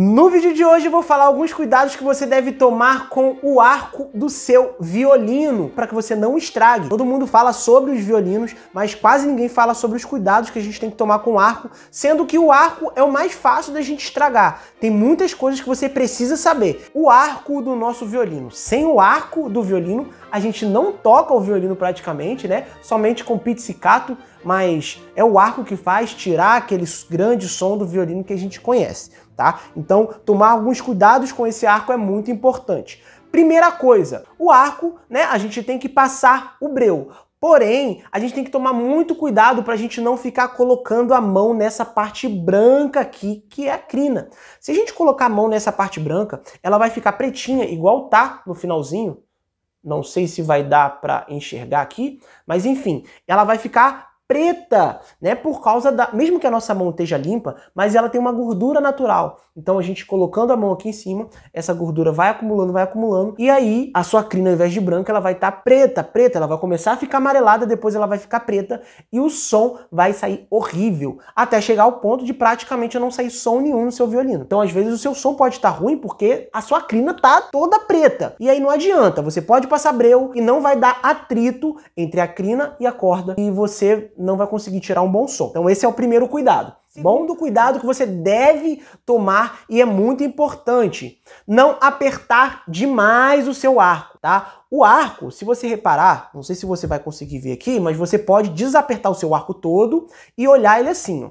No vídeo de hoje eu vou falar alguns cuidados que você deve tomar com o arco do seu violino, para que você não estrague. Todo mundo fala sobre os violinos, mas quase ninguém fala sobre os cuidados que a gente tem que tomar com o arco, sendo que o arco é o mais fácil da gente estragar. Tem muitas coisas que você precisa saber. O arco do nosso violino. Sem o arco do violino, a gente não toca o violino praticamente, né? Somente com pizzicato mas é o arco que faz tirar aquele grande som do violino que a gente conhece, tá? Então, tomar alguns cuidados com esse arco é muito importante. Primeira coisa, o arco, né, a gente tem que passar o breu. Porém, a gente tem que tomar muito cuidado para a gente não ficar colocando a mão nessa parte branca aqui, que é a crina. Se a gente colocar a mão nessa parte branca, ela vai ficar pretinha, igual tá no finalzinho. Não sei se vai dar para enxergar aqui, mas enfim, ela vai ficar preta, né? Por causa da. Mesmo que a nossa mão esteja limpa, mas ela tem uma gordura natural. Então a gente colocando a mão aqui em cima, essa gordura vai acumulando, vai acumulando, e aí a sua crina, ao invés de branca, ela vai estar tá preta, preta, ela vai começar a ficar amarelada, depois ela vai ficar preta, e o som vai sair horrível, até chegar ao ponto de praticamente não sair som nenhum no seu violino. Então às vezes o seu som pode estar tá ruim porque a sua crina tá toda preta. E aí não adianta, você pode passar breu e não vai dar atrito entre a crina e a corda, e você não vai conseguir tirar um bom som. Então esse é o primeiro cuidado. bom do cuidado que você deve tomar e é muito importante, não apertar demais o seu arco, tá? O arco, se você reparar, não sei se você vai conseguir ver aqui, mas você pode desapertar o seu arco todo e olhar ele assim, ó.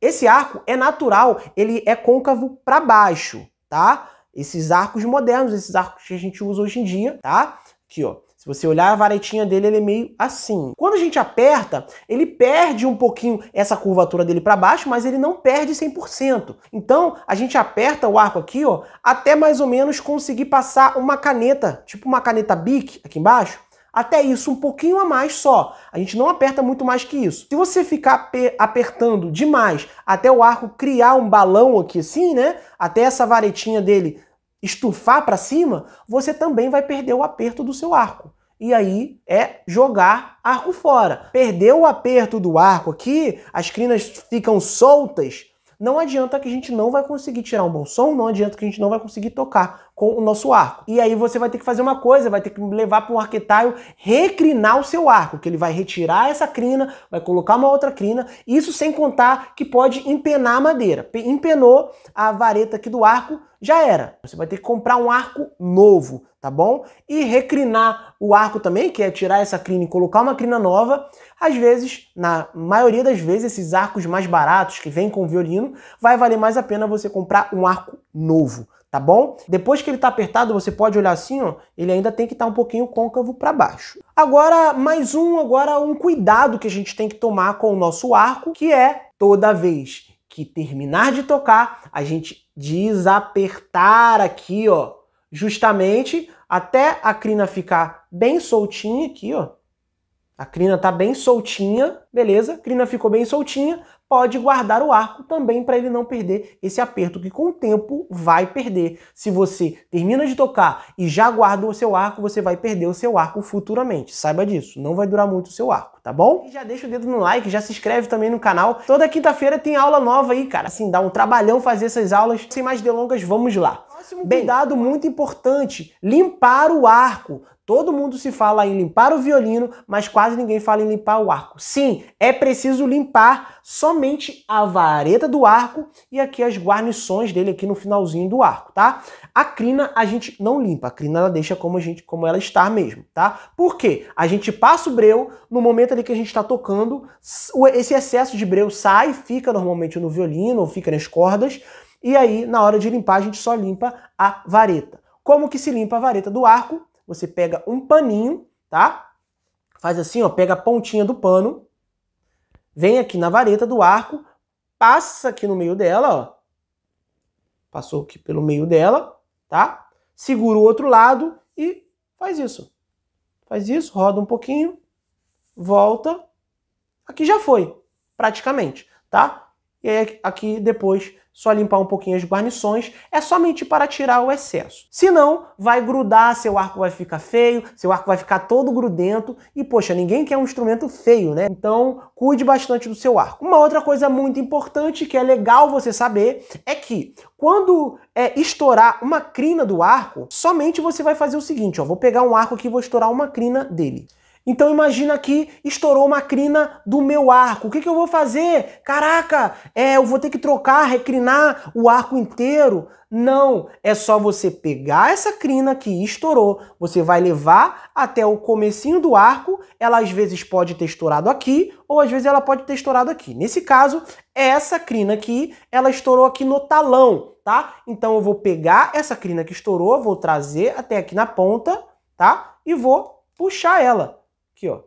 Esse arco é natural, ele é côncavo para baixo, tá? Esses arcos modernos, esses arcos que a gente usa hoje em dia, tá? Aqui, ó você olhar a varetinha dele, ele é meio assim. Quando a gente aperta, ele perde um pouquinho essa curvatura dele para baixo, mas ele não perde 100%. Então, a gente aperta o arco aqui, ó, até mais ou menos conseguir passar uma caneta, tipo uma caneta Bic aqui embaixo, até isso, um pouquinho a mais só. A gente não aperta muito mais que isso. Se você ficar apertando demais até o arco criar um balão aqui assim, né? Até essa varetinha dele estufar para cima, você também vai perder o aperto do seu arco e aí é jogar arco fora. Perdeu o aperto do arco aqui, as crinas ficam soltas, não adianta que a gente não vai conseguir tirar um bom som, não adianta que a gente não vai conseguir tocar, com o nosso arco. E aí você vai ter que fazer uma coisa, vai ter que levar para um arquetaio recrinar o seu arco, que ele vai retirar essa crina, vai colocar uma outra crina, isso sem contar que pode empenar a madeira. Empenou a vareta aqui do arco, já era. Você vai ter que comprar um arco novo, tá bom? E recrinar o arco também, que é tirar essa crina e colocar uma crina nova. Às vezes, na maioria das vezes, esses arcos mais baratos que vêm com violino, vai valer mais a pena você comprar um arco novo tá bom? Depois que ele tá apertado, você pode olhar assim, ó, ele ainda tem que estar tá um pouquinho côncavo para baixo. Agora, mais um, agora um cuidado que a gente tem que tomar com o nosso arco, que é toda vez que terminar de tocar, a gente desapertar aqui, ó, justamente até a crina ficar bem soltinha aqui, ó. A crina tá bem soltinha, beleza? A crina ficou bem soltinha pode guardar o arco também para ele não perder esse aperto que com o tempo vai perder. Se você termina de tocar e já guarda o seu arco, você vai perder o seu arco futuramente. Saiba disso, não vai durar muito o seu arco, tá bom? E já deixa o dedo no like, já se inscreve também no canal. Toda quinta-feira tem aula nova aí, cara. Assim, dá um trabalhão fazer essas aulas. Sem mais delongas, vamos lá. Próximo Bem, cuidado muito importante, limpar o arco. Todo mundo se fala em limpar o violino, mas quase ninguém fala em limpar o arco. Sim, é preciso limpar somente a vareta do arco e aqui as guarnições dele aqui no finalzinho do arco, tá? A crina a gente não limpa, a crina ela deixa como a gente como ela está mesmo, tá? Por quê? A gente passa o breu, no momento ali que a gente está tocando, esse excesso de breu sai, fica normalmente no violino ou fica nas cordas, e aí na hora de limpar a gente só limpa a vareta. Como que se limpa a vareta do arco? você pega um paninho, tá? Faz assim, ó, pega a pontinha do pano, vem aqui na vareta do arco, passa aqui no meio dela, ó. Passou aqui pelo meio dela, tá? Segura o outro lado e faz isso. Faz isso, roda um pouquinho, volta. Aqui já foi, praticamente, tá? E aí aqui depois só limpar um pouquinho as guarnições, é somente para tirar o excesso. Senão, vai grudar, seu arco vai ficar feio, seu arco vai ficar todo grudento, e poxa, ninguém quer um instrumento feio, né? Então, cuide bastante do seu arco. Uma outra coisa muito importante que é legal você saber é que quando é, estourar uma crina do arco, somente você vai fazer o seguinte, ó, vou pegar um arco aqui e vou estourar uma crina dele. Então imagina que estourou uma crina do meu arco. O que, que eu vou fazer? Caraca, é, eu vou ter que trocar, recrinar o arco inteiro. Não, é só você pegar essa crina que estourou, você vai levar até o comecinho do arco, ela às vezes pode ter estourado aqui, ou às vezes ela pode ter estourado aqui. Nesse caso, é essa crina aqui, ela estourou aqui no talão, tá? Então eu vou pegar essa crina que estourou, vou trazer até aqui na ponta, tá? E vou puxar ela. Aqui, ó.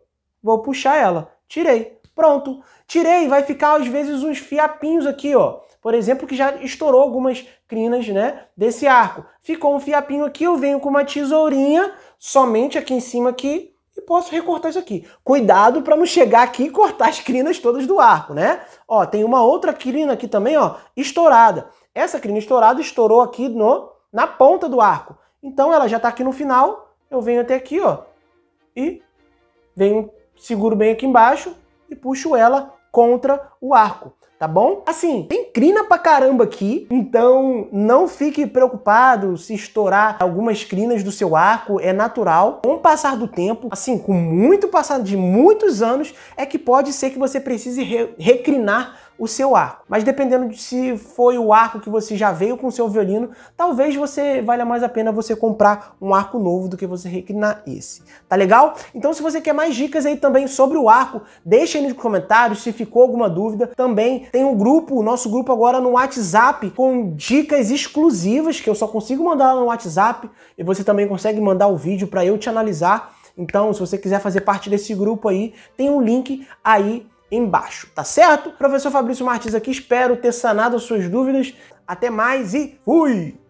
Vou puxar ela. Tirei. Pronto. Tirei. Vai ficar, às vezes, uns fiapinhos aqui, ó. Por exemplo, que já estourou algumas crinas, né? Desse arco. Ficou um fiapinho aqui, eu venho com uma tesourinha, somente aqui em cima aqui, e posso recortar isso aqui. Cuidado para não chegar aqui e cortar as crinas todas do arco, né? Ó, tem uma outra crina aqui também, ó, estourada. Essa crina estourada estourou aqui no, na ponta do arco. Então ela já está aqui no final, eu venho até aqui, ó, e venho, seguro bem aqui embaixo e puxo ela contra o arco, tá bom? Assim, tem crina pra caramba aqui, então não fique preocupado se estourar algumas crinas do seu arco, é natural. Com o passar do tempo, assim, com muito passar de muitos anos, é que pode ser que você precise re recrinar o seu arco. Mas dependendo de se foi o arco que você já veio com o seu violino, talvez você valha mais a pena você comprar um arco novo do que você reclinar esse. Tá legal? Então se você quer mais dicas aí também sobre o arco, deixa aí nos comentários se ficou alguma dúvida. Também tem um grupo, o nosso grupo agora no WhatsApp, com dicas exclusivas que eu só consigo mandar no WhatsApp e você também consegue mandar o vídeo para eu te analisar. Então, se você quiser fazer parte desse grupo aí, tem um link aí embaixo, tá certo? Professor Fabrício Martins aqui, espero ter sanado suas dúvidas. Até mais e fui!